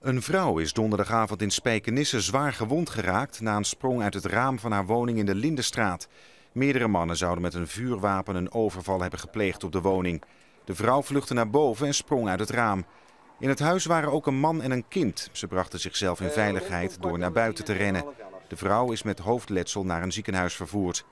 Een vrouw is donderdagavond in Spijkenisse zwaar gewond geraakt na een sprong uit het raam van haar woning in de Lindenstraat. Meerdere mannen zouden met een vuurwapen een overval hebben gepleegd op de woning. De vrouw vluchtte naar boven en sprong uit het raam. In het huis waren ook een man en een kind. Ze brachten zichzelf in eh, veiligheid door naar buiten te rennen. De vrouw is met hoofdletsel naar een ziekenhuis vervoerd.